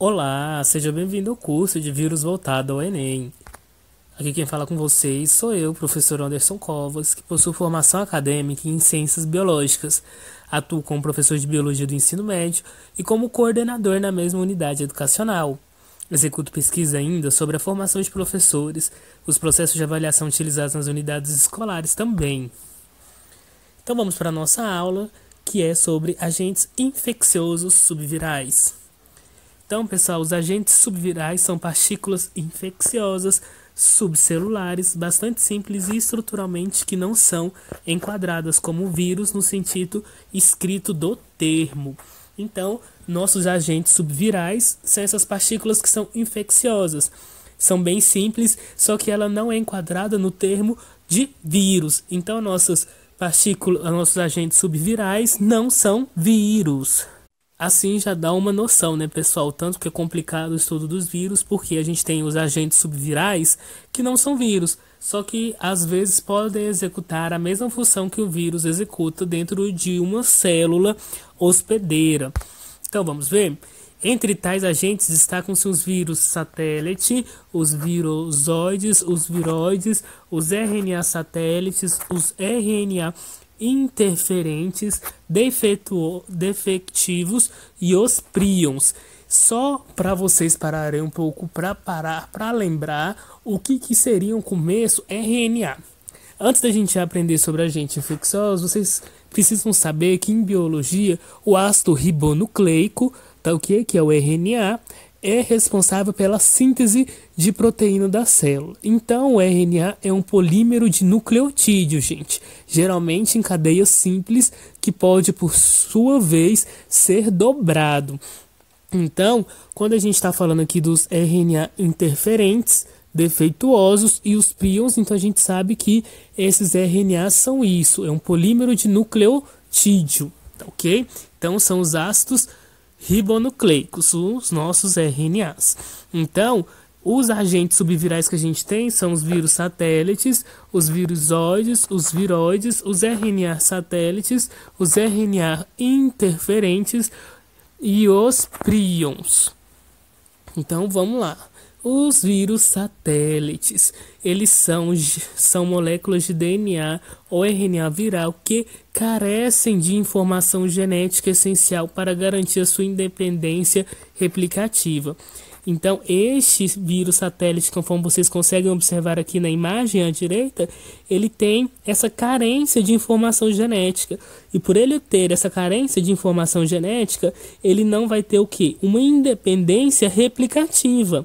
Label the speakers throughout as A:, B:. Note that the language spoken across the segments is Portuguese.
A: Olá, seja bem-vindo ao curso de vírus voltado ao Enem. Aqui quem fala com vocês sou eu, professor Anderson Covas, que possui formação acadêmica em ciências biológicas. Atuo como professor de biologia do ensino médio e como coordenador na mesma unidade educacional. Executo pesquisa ainda sobre a formação de professores, os processos de avaliação utilizados nas unidades escolares também. Então vamos para a nossa aula, que é sobre agentes infecciosos subvirais. Então, pessoal, os agentes subvirais são partículas infecciosas subcelulares bastante simples e estruturalmente que não são enquadradas como vírus no sentido escrito do termo. Então, nossos agentes subvirais são essas partículas que são infecciosas. São bem simples, só que ela não é enquadrada no termo de vírus. Então, nossas partículas, nossos agentes subvirais não são vírus. Assim já dá uma noção, né, pessoal? Tanto que é complicado o estudo dos vírus, porque a gente tem os agentes subvirais que não são vírus, só que às vezes podem executar a mesma função que o vírus executa dentro de uma célula hospedeira. Então vamos ver? Entre tais agentes destacam-se os vírus satélite, os virozoides, os viroides, os RNA satélites, os RNA interferentes, defectivos e os prions. Só para vocês pararem um pouco para parar para lembrar o que, que seria um começo RNA. Antes da gente aprender sobre agentes infecciosos, vocês precisam saber que em biologia o ácido ribonucleico, tá o que que é o RNA, é responsável pela síntese de proteína da célula. Então, o RNA é um polímero de nucleotídeo, gente, geralmente em cadeia simples, que pode, por sua vez, ser dobrado. Então, quando a gente está falando aqui dos RNA interferentes, defeituosos e os prions, então a gente sabe que esses RNAs são isso, é um polímero de nucleotídeo, tá ok? Então, são os ácidos ribonucleicos, os nossos RNAs. Então, os agentes subvirais que a gente tem são os vírus satélites, os virusoides, os viroides, os RNA satélites, os RNA interferentes e os prions. Então vamos lá. Os vírus satélites, eles são, são moléculas de DNA ou RNA viral que carecem de informação genética essencial para garantir a sua independência replicativa. Então, este vírus satélite, conforme vocês conseguem observar aqui na imagem à direita, ele tem essa carência de informação genética. E por ele ter essa carência de informação genética, ele não vai ter o quê? Uma independência replicativa.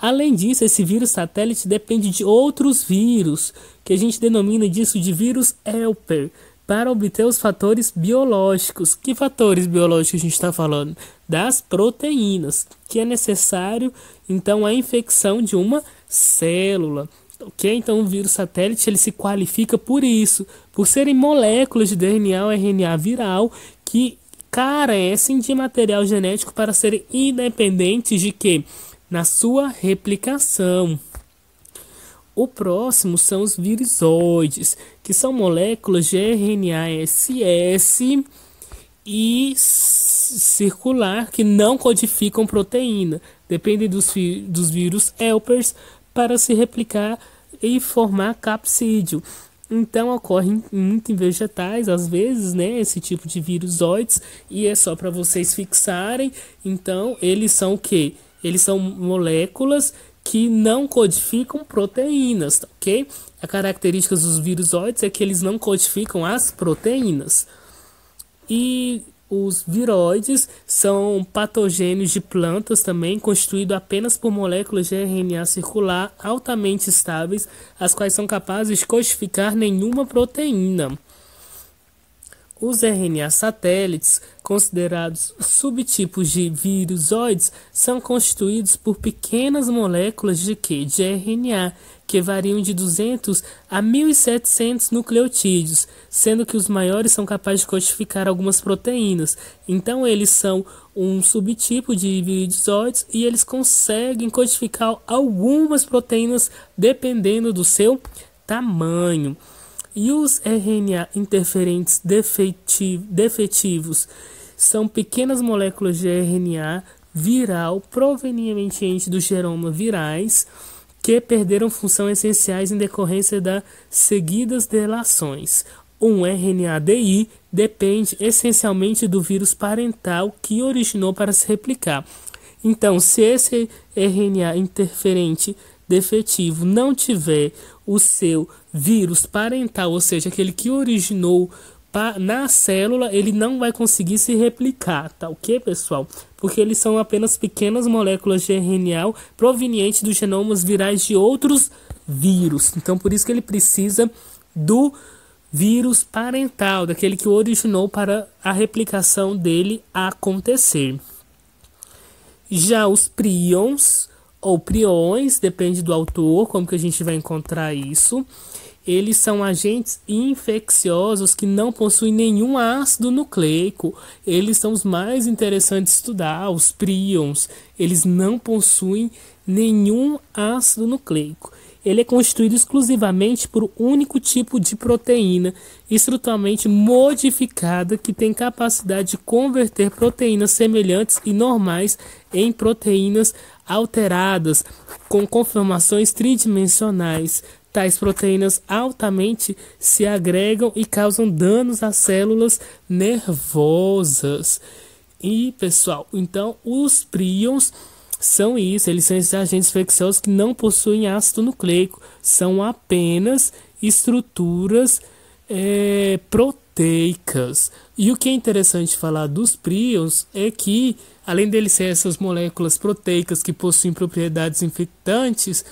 A: Além disso, esse vírus satélite depende de outros vírus, que a gente denomina disso de vírus helper, para obter os fatores biológicos. Que fatores biológicos a gente está falando? Das proteínas, que é necessário, então, a infecção de uma célula. Ok? Então, o vírus satélite ele se qualifica por isso, por serem moléculas de DNA ou RNA viral que carecem de material genético para serem independentes de quê na sua replicação. O próximo são os virizoides, que são moléculas de RNA SS e circular que não codificam proteína. Dependem dos, dos vírus helpers para se replicar e formar capsídio. Então ocorre muito em vegetais, às vezes, né, esse tipo de virusoides, e é só para vocês fixarem. Então, eles são o quê? eles são moléculas que não codificam proteínas, tá ok? A característica dos virusoides é que eles não codificam as proteínas. E os viroides são patogênios de plantas também, constituídos apenas por moléculas de RNA circular altamente estáveis, as quais são capazes de codificar nenhuma proteína. Os RNA satélites, considerados subtipos de virusoides, são constituídos por pequenas moléculas de que? De RNA, que variam de 200 a 1700 nucleotídeos, sendo que os maiores são capazes de codificar algumas proteínas. Então eles são um subtipo de virusoides e eles conseguem codificar algumas proteínas dependendo do seu tamanho. E os RNA interferentes defetivos são pequenas moléculas de RNA viral proveniente do geroma virais que perderam função essenciais em decorrência das seguidas delações. Um RNA-DI depende essencialmente do vírus parental que originou para se replicar. Então, se esse RNA interferente defetivo não tiver o seu vírus parental, ou seja, aquele que originou na célula, ele não vai conseguir se replicar, tá ok, pessoal? Porque eles são apenas pequenas moléculas de RNA provenientes dos genomas virais de outros vírus. Então, por isso que ele precisa do vírus parental, daquele que originou para a replicação dele acontecer. Já os prions ou priões, depende do autor, como que a gente vai encontrar isso. Eles são agentes infecciosos que não possuem nenhum ácido nucleico. Eles são os mais interessantes de estudar, os prions. Eles não possuem nenhum ácido nucleico ele é constituído exclusivamente por um único tipo de proteína estruturalmente modificada que tem capacidade de converter proteínas semelhantes e normais em proteínas alteradas com conformações tridimensionais. Tais proteínas altamente se agregam e causam danos às células nervosas. E pessoal, então os prions são isso, eles são esses agentes infecciosos que não possuem ácido nucleico, são apenas estruturas é, proteicas. E o que é interessante falar dos prions é que, além deles ser essas moléculas proteicas que possuem propriedades infectantes,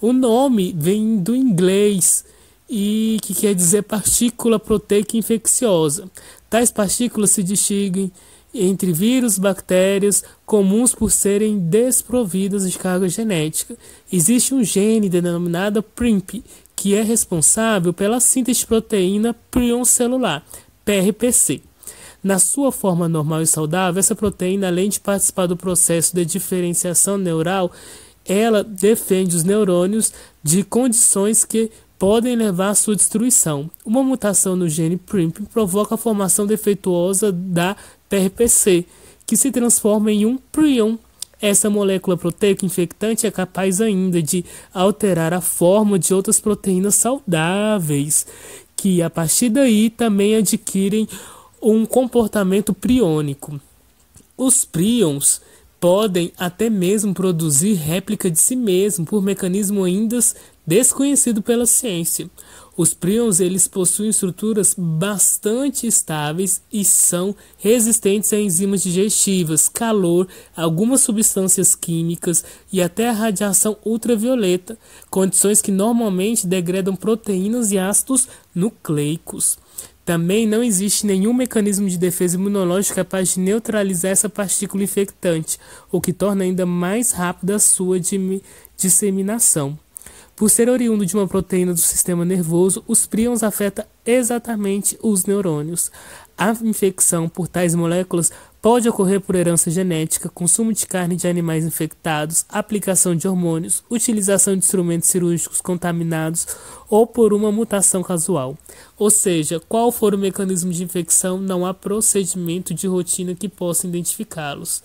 A: o nome vem do inglês e que quer dizer partícula proteica infecciosa. Tais partículas se distinguem entre vírus e bactérias comuns por serem desprovidas de carga genética. Existe um gene denominado PRIMP, que é responsável pela síntese de proteína prion celular, PRPC. Na sua forma normal e saudável, essa proteína, além de participar do processo de diferenciação neural, ela defende os neurônios de condições que podem levar à sua destruição. Uma mutação no gene PRIMP provoca a formação defeituosa da PRPC, que se transforma em um prion. Essa molécula proteica infectante é capaz ainda de alterar a forma de outras proteínas saudáveis, que a partir daí também adquirem um comportamento priônico. Os prions podem até mesmo produzir réplica de si mesmo por mecanismos ainda desconhecido pela ciência. Os prions eles possuem estruturas bastante estáveis e são resistentes a enzimas digestivas, calor, algumas substâncias químicas e até a radiação ultravioleta, condições que normalmente degradam proteínas e ácidos nucleicos. Também não existe nenhum mecanismo de defesa imunológica capaz de neutralizar essa partícula infectante, o que torna ainda mais rápida a sua disseminação. Por ser oriundo de uma proteína do sistema nervoso, os prions afetam exatamente os neurônios. A infecção por tais moléculas pode ocorrer por herança genética, consumo de carne de animais infectados, aplicação de hormônios, utilização de instrumentos cirúrgicos contaminados ou por uma mutação casual. Ou seja, qual for o mecanismo de infecção, não há procedimento de rotina que possa identificá-los.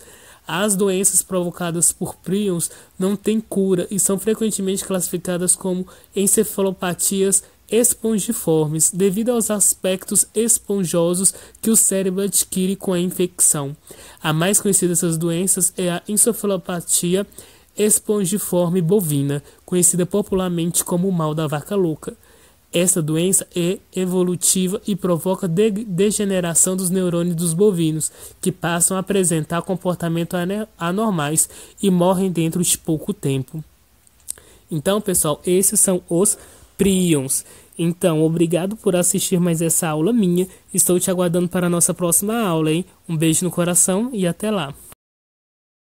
A: As doenças provocadas por prions não têm cura e são frequentemente classificadas como encefalopatias espongiformes, devido aos aspectos esponjosos que o cérebro adquire com a infecção. A mais conhecida dessas doenças é a encefalopatia espongiforme bovina, conhecida popularmente como mal da vaca louca essa doença é evolutiva e provoca de degeneração dos neurônios dos bovinos, que passam a apresentar comportamentos anormais e morrem dentro de pouco tempo. Então, pessoal, esses são os prions. Então, obrigado por assistir mais essa aula minha. Estou te aguardando para a nossa próxima aula, hein? Um beijo no coração e até lá.